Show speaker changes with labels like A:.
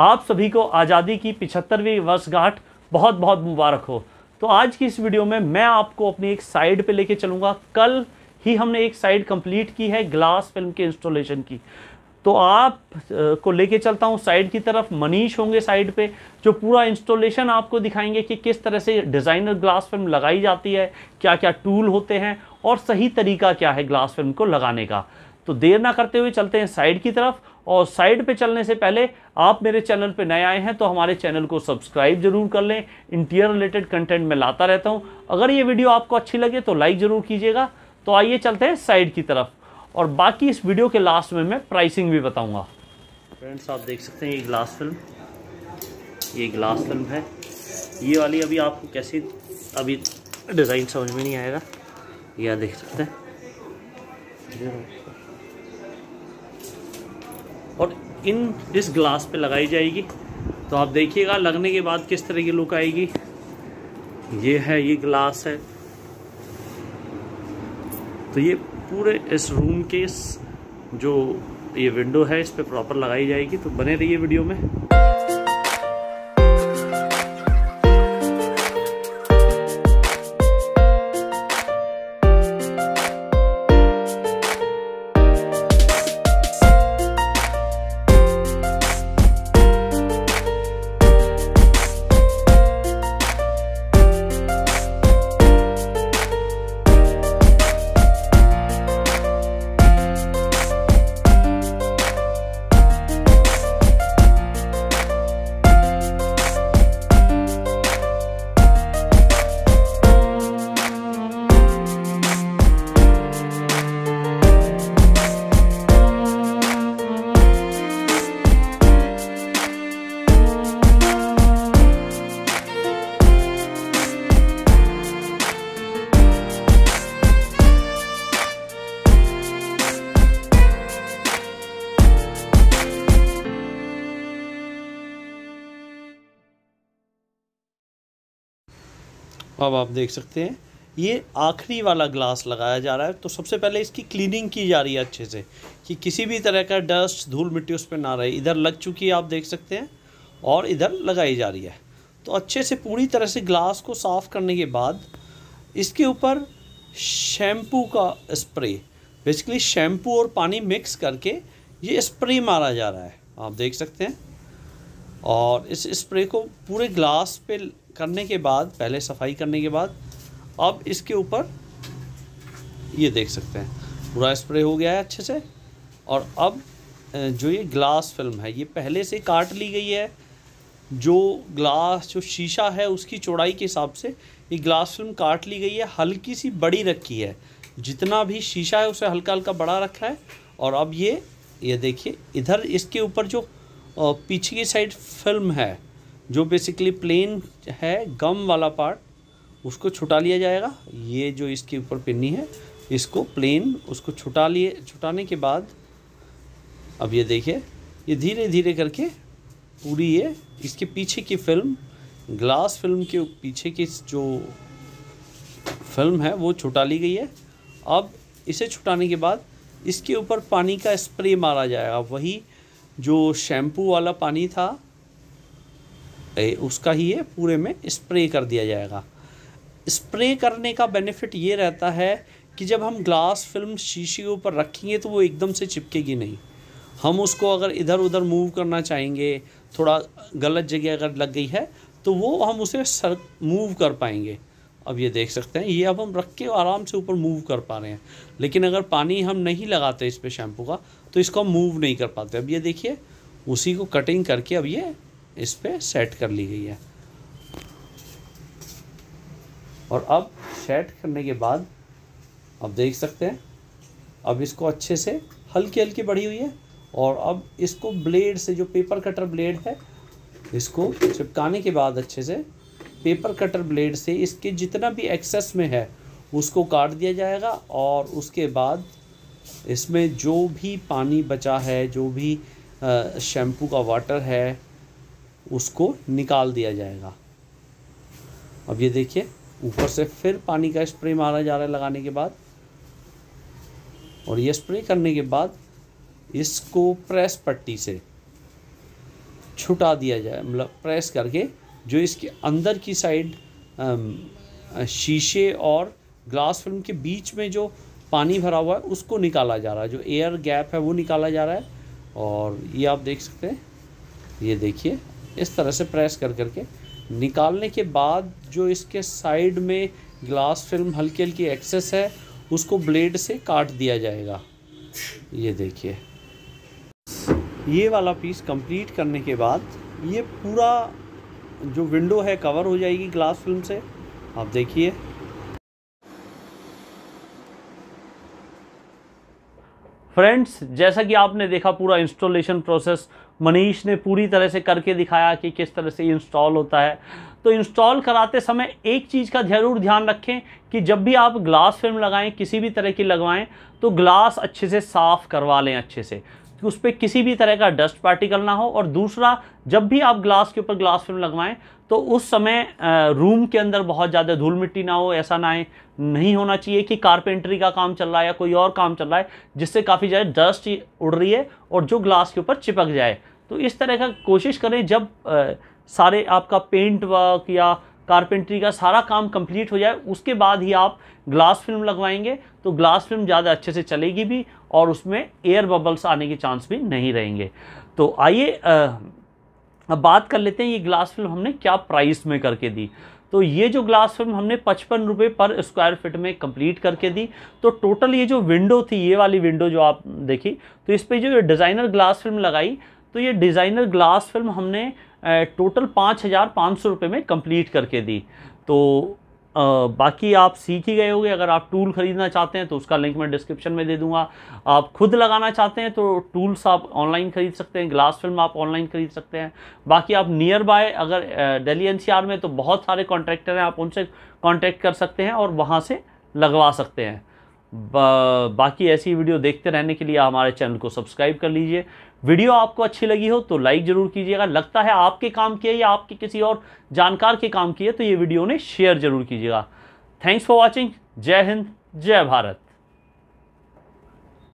A: आप सभी को आज़ादी की पिछहत्तरवीं वर्षगांठ बहुत बहुत मुबारक हो तो आज की इस वीडियो में मैं आपको अपनी एक साइड पे लेके चलूँगा कल ही हमने एक साइड कंप्लीट की है ग्लास फिल्म के इंस्टॉलेशन की तो आप को लेके चलता हूँ साइड की तरफ मनीष होंगे साइड पे जो पूरा इंस्टॉलेशन आपको दिखाएंगे कि किस तरह से डिज़ाइनर ग्लास फिल्म लगाई जाती है क्या क्या टूल होते हैं और सही तरीका क्या है ग्लास फिल्म को लगाने का तो देर ना करते हुए चलते हैं साइड की तरफ और साइड पे चलने से पहले आप मेरे चैनल पे नए आए हैं तो हमारे चैनल को सब्सक्राइब जरूर कर लें इंटीरियर रिलेटेड कंटेंट मैं लाता रहता हूँ अगर ये वीडियो आपको अच्छी लगे तो लाइक ज़रूर कीजिएगा तो आइए चलते हैं साइड की तरफ और बाकी इस वीडियो के लास्ट में मैं प्राइसिंग भी बताऊँगा फ्रेंड्स आप देख सकते हैं ये ग्लास फिल्म ये ग्लास फिल्म है ये वाली अभी आपको कैसी अभी डिज़ाइन समझ में नहीं आएगा यह देख सकते हैं और इन इस ग्लास पे लगाई जाएगी तो आप देखिएगा लगने के बाद किस तरह की लुक आएगी ये है ये ग्लास है तो ये पूरे इस रूम के इस जो ये विंडो है इस पर प्रॉपर लगाई जाएगी तो बने रहिए वीडियो में अब आप देख सकते हैं ये आखिरी वाला ग्लास लगाया जा रहा है तो सबसे पहले इसकी क्लीनिंग की जा रही है अच्छे से कि किसी भी तरह का डस्ट धूल मिट्टी उस पर ना रहे इधर लग चुकी है आप देख सकते हैं और इधर लगाई जा रही है तो अच्छे से पूरी तरह से ग्लास को साफ़ करने के बाद इसके ऊपर शैम्पू का स्प्रे बेसिकली शैम्पू और पानी मिक्स करके ये स्प्रे मारा जा रहा है आप देख सकते हैं और इस स्प्रे को पूरे ग्लास पे करने के बाद पहले सफाई करने के बाद अब इसके ऊपर ये देख सकते हैं पूरा स्प्रे हो गया है अच्छे से और अब जो ये ग्लास फिल्म है ये पहले से काट ली गई है जो ग्लास जो शीशा है उसकी चौड़ाई के हिसाब से ये ग्लास फिल्म काट ली गई है हल्की सी बड़ी रखी है जितना भी शीशा है उसे हल्का हल्का बड़ा रखा है और अब ये ये देखिए इधर इसके ऊपर जो और पीछे की साइड फिल्म है जो बेसिकली प्लेन है गम वाला पार्ट उसको छुटा लिया जाएगा ये जो इसके ऊपर पिन्नी है इसको प्लेन उसको छुटा लिए छुटाने के बाद अब ये देखिए ये धीरे धीरे करके पूरी ये इसके पीछे की फिल्म ग्लास फिल्म के पीछे की जो फिल्म है वो छुटा ली गई है अब इसे छुटाने के बाद इसके ऊपर पानी का स्प्रे मारा जाएगा वही जो शैम्पू वाला पानी था ए, उसका ही ये पूरे में स्प्रे कर दिया जाएगा स्प्रे करने का बेनिफिट ये रहता है कि जब हम ग्लास फिल्म शीशे के ऊपर रखेंगे तो वो एकदम से चिपकेगी नहीं हम उसको अगर इधर उधर मूव करना चाहेंगे थोड़ा गलत जगह अगर लग गई है तो वो हम उसे सर मूव कर पाएंगे अब ये देख सकते हैं ये अब हम रख के आराम से ऊपर मूव कर पा रहे हैं लेकिन अगर पानी हम नहीं लगाते इस पर शैम्पू का तो इसको हम मूव नहीं कर पाते अब ये देखिए उसी को कटिंग करके अब ये इस पर सेट कर ली गई है और अब सेट करने के बाद अब देख सकते हैं अब इसको अच्छे से हल्की हल्की बढ़ी हुई है और अब इसको ब्लेड से जो पेपर कटर ब्लेड है इसको चिपकाने के बाद अच्छे से पेपर कटर ब्लेड से इसके जितना भी एक्सेस में है उसको काट दिया जाएगा और उसके बाद इसमें जो भी पानी बचा है जो भी शैम्पू का वाटर है उसको निकाल दिया जाएगा अब ये देखिए ऊपर से फिर पानी का स्प्रे मारा जा रहा है लगाने के बाद और ये स्प्रे करने के बाद इसको प्रेस पट्टी से छुटा दिया जाए मतलब प्रेस करके जो इसके अंदर की साइड शीशे और ग्लास फिल्म के बीच में जो पानी भरा हुआ है उसको निकाला जा रहा है जो एयर गैप है वो निकाला जा रहा है और ये आप देख सकते हैं ये देखिए इस तरह से प्रेस कर करके निकालने के बाद जो इसके साइड में ग्लास फिल्म हल्की हल्की एक्सेस है उसको ब्लेड से काट दिया जाएगा ये देखिए ये वाला पीस कंप्लीट करने के बाद ये पूरा जो विंडो है कवर हो जाएगी ग्लास फिल्म से आप देखिए फ्रेंड्स जैसा कि आपने देखा पूरा इंस्टॉलेशन प्रोसेस मनीष ने पूरी तरह से करके दिखाया कि किस तरह से इंस्टॉल होता है तो इंस्टॉल कराते समय एक चीज़ का ज़रूर ध्यान रखें कि जब भी आप ग्लास फिल्म लगाएं किसी भी तरह की लगवाएं तो ग्लास अच्छे से साफ़ करवा लें अच्छे से कि उस पर किसी भी तरह का डस्ट पार्टिकल ना हो और दूसरा जब भी आप ग्लास के ऊपर ग्लास फिल्म लगवाएं तो उस समय रूम के अंदर बहुत ज़्यादा धूल मिट्टी ना हो ऐसा ना है नहीं होना चाहिए कि कारपेंट्री का काम चल रहा है या कोई और काम चल रहा है जिससे काफ़ी ज़्यादा डस्ट उड़ रही है और जो ग्लास के ऊपर चिपक जाए तो इस तरह का कोशिश करें जब आ, सारे आपका पेंट वर्क या कारपेंट्री का सारा काम कंप्लीट हो जाए उसके बाद ही आप ग्लास फिल्म लगवाएंगे तो ग्लास फिल्म ज़्यादा अच्छे से चलेगी भी और उसमें एयर बबल्स आने के चांस भी नहीं रहेंगे तो आइए अब बात कर लेते हैं ये ग्लास फिल्म हमने क्या प्राइस में करके दी तो ये जो ग्लास फिल्म हमने पचपन रुपये पर स्क्वायर फिट में कंप्लीट करके दी तो टोटल ये जो विंडो थी ये वाली विंडो जो आप देखी तो इस पर जो डिज़ाइनर ग्लास फिल्म लगाई तो ये डिज़ाइनर ग्लास फिल्म हमने टोटल पाँच हज़ार पाँच सौ रुपये में कंप्लीट करके दी तो आ, बाकी आप सीख ही गए होंगे अगर आप टूल ख़रीदना चाहते हैं तो उसका लिंक मैं डिस्क्रिप्शन में दे दूंगा आप खुद लगाना चाहते हैं तो टूल्स आप ऑनलाइन ख़रीद सकते हैं ग्लास फिल्म आप ऑनलाइन ख़रीद सकते हैं बाकी आप नियर बाय अगर दिल्ली एनसीआर में तो बहुत सारे कॉन्ट्रैक्टर हैं आप उनसे कॉन्टैक्ट कर सकते हैं और वहाँ से लगवा सकते हैं बा, बाकी ऐसी वीडियो देखते रहने के लिए हमारे चैनल को सब्सक्राइब कर लीजिए वीडियो आपको अच्छी लगी हो तो लाइक ज़रूर कीजिएगा लगता है आपके काम की है या आपके किसी और जानकार के काम की है तो ये वीडियो ने शेयर ज़रूर कीजिएगा थैंक्स फॉर वॉचिंग जय हिंद जय भारत